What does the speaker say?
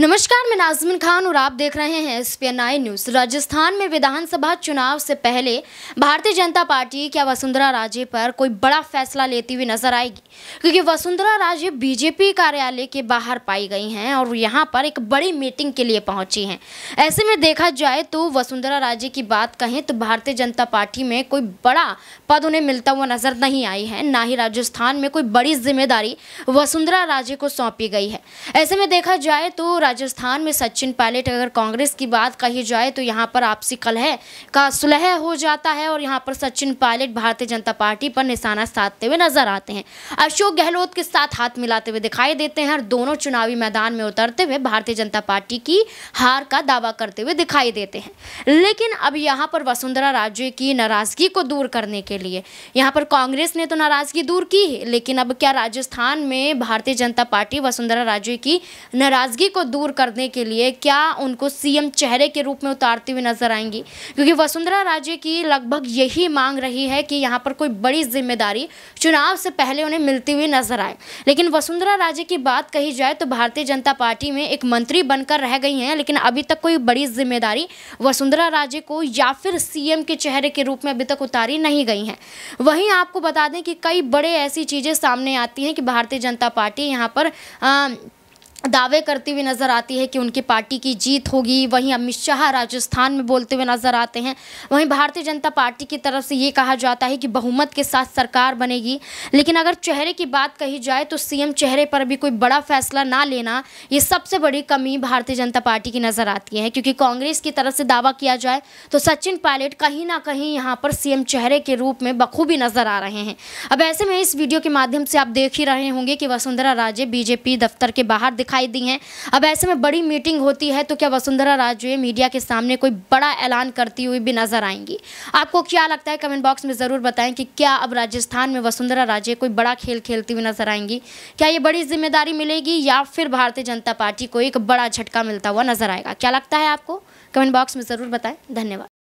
नमस्कार मैं नाजमिन खान और आप देख रहे हैं एस पी न्यूज राजस्थान में विधानसभा चुनाव से पहले भारतीय जनता पार्टी क्या वसुंधरा राजे पर कोई बड़ा फैसला लेती हुई नजर आएगी क्योंकि वसुंधरा राजे बीजेपी कार्यालय के बाहर पाई गई हैं और यहां पर एक बड़ी मीटिंग के लिए पहुंची हैं ऐसे में देखा जाए तो वसुंधरा राजे की बात कहें तो भारतीय जनता पार्टी में कोई बड़ा पद उन्हें मिलता हुआ नजर नहीं आई है ना ही राजस्थान में कोई बड़ी जिम्मेदारी वसुंधरा राजे को सौंपी गई है ऐसे में देखा जाए तो राजस्थान में सचिन पायलट अगर कांग्रेस की बात कही जाए तो यहाँ पर आपसी कलह का सुलह हो जाता है और यहाँ पर सचिन पायलट भारतीय जनता पार्टी पर निशाना साधते हुए नजर आते हैं अशोक गहलोत के साथ हाथ मिलाते हुए दिखाई देते हैं और दोनों चुनावी मैदान में उतरते हुए भारतीय जनता पार्टी की हार का दावा करते हुए दिखाई देते हैं लेकिन अब यहाँ पर वसुंधरा राजे की नाराजगी को दूर करने के लिए यहाँ पर कांग्रेस ने तो नाराजगी दूर की लेकिन अब क्या राजस्थान में भारतीय जनता पार्टी वसुंधरा राजे की नाराजगी को दूर दूर करने के लिए क्या उनको सीएम चेहरे के रूप में उतारती हुई नजर आएंगी क्योंकि वसुंधरा राजे की लगभग यही मांग रही है कि यहाँ पर कोई बड़ी जिम्मेदारी चुनाव से पहले उन्हें मिलती हुई नजर आए लेकिन वसुंधरा राजे की बात कही जाए तो भारतीय जनता पार्टी में एक मंत्री बनकर रह गई हैं लेकिन अभी तक कोई बड़ी जिम्मेदारी वसुंधरा राजे को या फिर सीएम के चेहरे के रूप में अभी तक उतारी नहीं गई हैं वहीं आपको बता दें कि कई बड़े ऐसी चीज़ें सामने आती हैं कि भारतीय जनता पार्टी यहाँ पर आ, दावे करती हुई नज़र आती है कि उनकी पार्टी की जीत होगी वहीं अमित शाह राजस्थान में बोलते हुए नज़र आते हैं वहीं भारतीय जनता पार्टी की तरफ से ये कहा जाता है कि बहुमत के साथ सरकार बनेगी लेकिन अगर चेहरे की बात कही जाए तो सीएम चेहरे पर भी कोई बड़ा फैसला ना लेना ये सबसे बड़ी कमी भारतीय जनता पार्टी की नज़र आती है क्योंकि कांग्रेस की तरफ से दावा किया जाए तो सचिन पायलट कहीं ना कहीं यहाँ पर सीएम चेहरे के रूप में बखूबी नज़र आ रहे हैं अब ऐसे में इस वीडियो के माध्यम से आप देख ही रहे होंगे कि वसुंधरा राजे बीजेपी दफ्तर के बाहर दिखाई दी हैं अब ऐसे में बड़ी मीटिंग होती है तो क्या वसुंधरा राजे मीडिया के सामने कोई बड़ा ऐलान करती हुई भी नजर आएंगी आपको क्या लगता है कमेंट बॉक्स में ज़रूर बताएं कि क्या अब राजस्थान में वसुंधरा राजे कोई बड़ा खेल खेलती हुई नजर आएंगी क्या ये बड़ी जिम्मेदारी मिलेगी या फिर भारतीय जनता पार्टी को एक बड़ा झटका मिलता हुआ नजर आएगा क्या लगता है आपको कमेंट बॉक्स में ज़रूर बताएं धन्यवाद